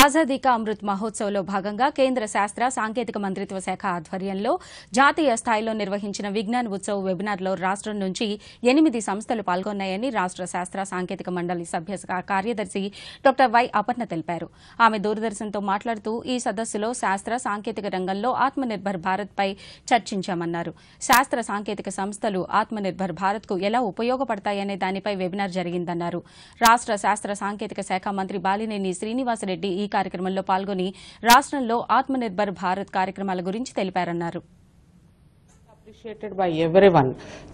ఆజాదీ కా అమృత్ లో భాగంగా కేంద్ర శాస్త్ర సాంకేతిక మంత్రిత్వ శాఖ ఆధ్వర్యంలో జాతీయ స్థాయిలో నిర్వహించిన విజ్ఞాన్ ఉత్సవ్ వెబినార్లో రాష్టం నుంచి ఎనిమిది సంస్థలు పాల్గొన్నాయని రాష్ట శాస్త్ర సాంకేతిక మండలి సభ్య కార్యదర్శి డాక్టర్ వై అపర్ణ తెలిపారు ఆమె దూరదర్శన్తో మాట్లాడుతూ ఈ సదస్సులో శాస్త్ర సాంకేతిక రంగంలో ఆత్మనిర్భర్ భారత్పై చర్చించామన్నారు శాస్త్ర సాంకేతిక సంస్థలు ఆత్మనిర్భర్ భారత్కు ఎలా ఉపయోగపడతాయనే దానిపై వెబినార్ జరిగిందన్నారు రాష్ట శాస్త్ర సాంకేతిక శాఖ మంత్రి బాలినేని శ్రీనివాసరెడ్డి ఈ కార్యక్రమంలో పాల్గొని రాష్టంలో ఆత్మనిర్భర్ భారత్ కార్యక్రమాల గురించి తెలిపారన్నారు appreciated by everyone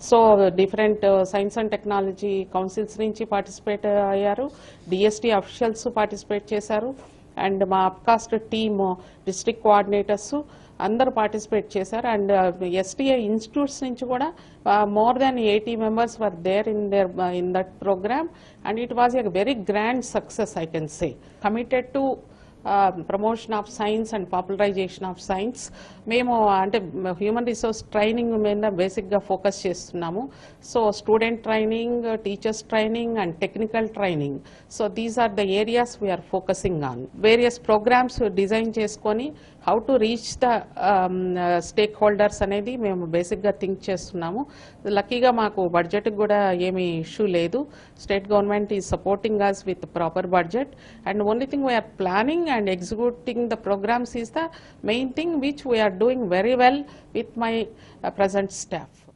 so different science and technology councils నుంచి పార్టిసిపేట్ అయ్యారు డిఎస్టీ అఫీషియల్స్ పార్టిసిపేట్ చేశారు అండ్ మా అప్కాస్ట్ టీమ్ డిస్ట్రిక్ట్ కోఆర్డినేటర్స్ అందరూ పార్టిసిపేట్ చేశారు అండ్ ఎస్టీఐ ఇన్స్టిట్యూట్స్ నుంచి కూడా more than eighty members were there in there in that programme and it was a very grand success I can say committed to promotion of science and popularisation of science మేము అంటే human resource training మీద బేసిక్గా focus చేస్తున్నాము so student training teachers training and technical training so these are the areas we are focusing on various programmes design చేసుకొని how to reach the stakeholders అనేది మేము బేసిక్గా think చేస్తున్నాము లక్కీగా మాకు బడ్జెట్ కూడా ఏమీ ఇష్యూ లేదు state government is supporting us with proper budget and only thing we are planning and executing the programmes is the main thing which we are doing very well with my present staff